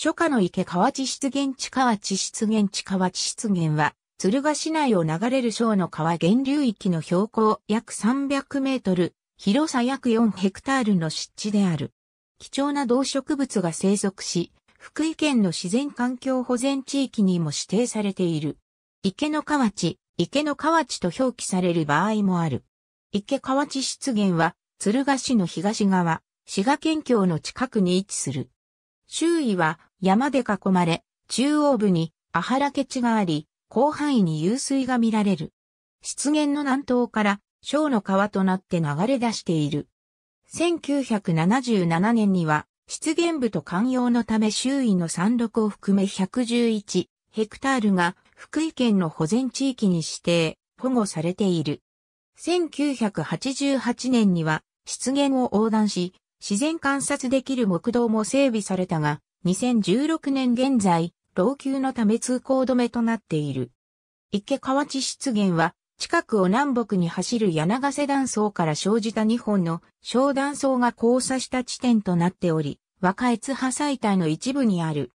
初夏の池河内湿原地河内湿原地河内湿原は、鶴ヶ市内を流れる小の川源流域の標高約300メートル、広さ約4ヘクタールの湿地である。貴重な動植物が生息し、福井県の自然環境保全地域にも指定されている。池の河内、池の河内と表記される場合もある。池河内湿原は、鶴ヶ市の東側、滋賀県境の近くに位置する。周囲は山で囲まれ、中央部にアハラケ地があり、広範囲に湧水が見られる。湿原の南東から小の川となって流れ出している。1977年には、湿原部と寛容のため周囲の山麓を含め111ヘクタールが福井県の保全地域に指定、保護されている。1988年には湿原を横断し、自然観察できる木道も整備されたが、2016年現在、老朽のため通行止めとなっている。池河内湿原は、近くを南北に走る柳瀬断層から生じた2本の小断層が交差した地点となっており、若越破砕帯の一部にある。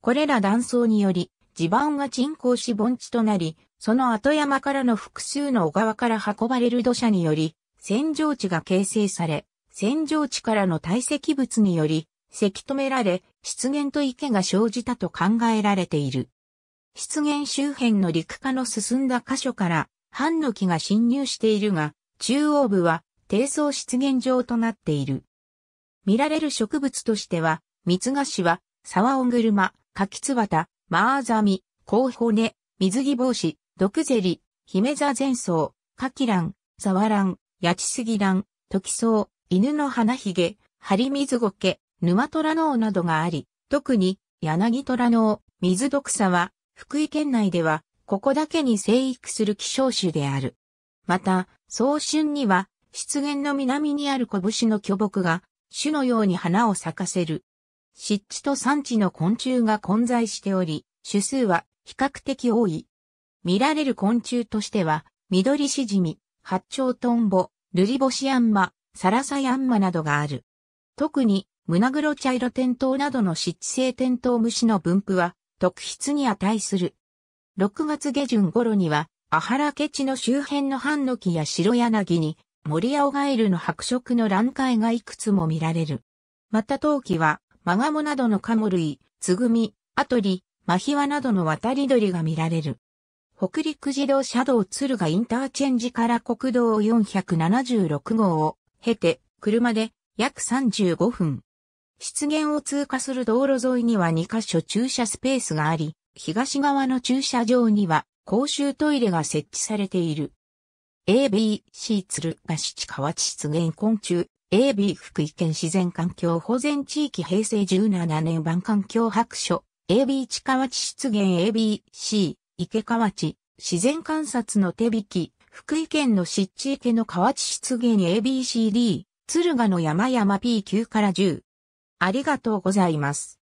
これら断層により、地盤が沈降し盆地となり、その後山からの複数の小川から運ばれる土砂により、洗浄地が形成され、洗浄地からの堆積物により、せき止められ、湿原と池が生じたと考えられている。湿原周辺の陸化の進んだ箇所から、ハンノキが侵入しているが、中央部は低層湿原状となっている。見られる植物としては、蜜菓子は、沢オグルマ、カキツバタ、マーザミ、コウホネ、水着帽子、毒ゼリ、ヒメザゼンソウ、カキラン、ザワラン、ヤチスギラン、トキソウ、犬の花ヒゲ、ハリミズゴケ、沼虎能などがあり、特に柳虎能、水毒草は福井県内ではここだけに生育する希少種である。また、早春には湿原の南にある拳の巨木が種のように花を咲かせる。湿地と産地の昆虫が混在しており、種数は比較的多い。見られる昆虫としては、緑シジミ、八丁トンボ、ルリボシヤンマ、サラサヤンマなどがある。特に胸黒茶色点灯などの湿地性点灯虫の分布は特筆に値する。6月下旬頃には、アハラケチの周辺のハンノキや白柳に、モリアオガエルの白色の卵塊がいくつも見られる。また陶器は、マガモなどのカモ類、つぐみ、アトリ、マヒワなどの渡り鳥が見られる。北陸自動車道敦賀インターチェンジから国道476号を経て、車で約35分。湿原を通過する道路沿いには2カ所駐車スペースがあり、東側の駐車場には公衆トイレが設置されている。ABC 鶴ヶ七河地湿原昆虫 AB 福井県自然環境保全地域平成17年版環境白書 AB 地河地湿原 ABC 池河地自然観察の手引き福井県の湿地池の河地湿原 ABCD 鶴ヶの山々 P9 から10ありがとうございます。